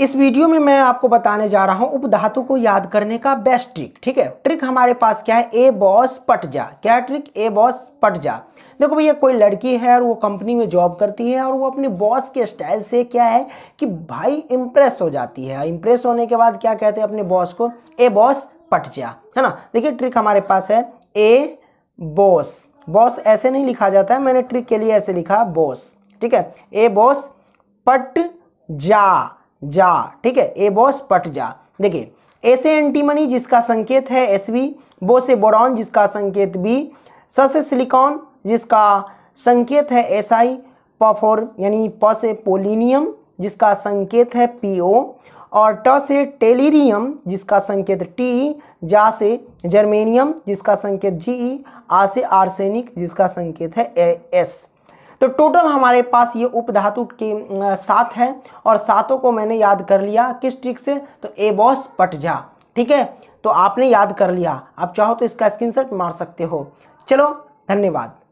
इस वीडियो में मैं आपको बताने जा रहा हूं उपधातु को याद करने का बेस्ट ट्रिक ठीक है ट्रिक हमारे पास क्या है ए बॉस पट जा क्या ट्रिक ए बॉस पट जा देखो भैया कोई लड़की है और वो कंपनी में जॉब करती है और वो अपने बॉस के स्टाइल से क्या है कि भाई इंप्रेस हो जाती है इंप्रेस होने के बाद क्या कहते हैं अपने बॉस को ए बॉस पट जा है ना देखिए ट्रिक हमारे पास है ए बॉस बॉस ऐसे नहीं लिखा जाता है मैंने ट्रिक के लिए ऐसे लिखा बॉस ठीक है ए बॉस पट जा जा ठीक है ए बॉस पट जा देखिए ऐसे एंटीमनी जिसका संकेत है एस वी बो से बोरॉन जिसका संकेत बी स से सिलिकॉन जिसका संकेत है एस आई प यानी प से पोलिनियम जिसका संकेत है पी ओ और ट से टेलीरियम जिसका संकेत टी e, जा से जर्मेनियम जिसका संकेत जी आ e, से आर्सेनिक जिसका संकेत है ए एस तो टोटल हमारे पास ये उपधातु के सात हैं और सातों को मैंने याद कर लिया किस ट्रिक से तो ए बॉस पट जा ठीक है तो आपने याद कर लिया आप चाहो तो इसका स्क्रीनशॉट मार सकते हो चलो धन्यवाद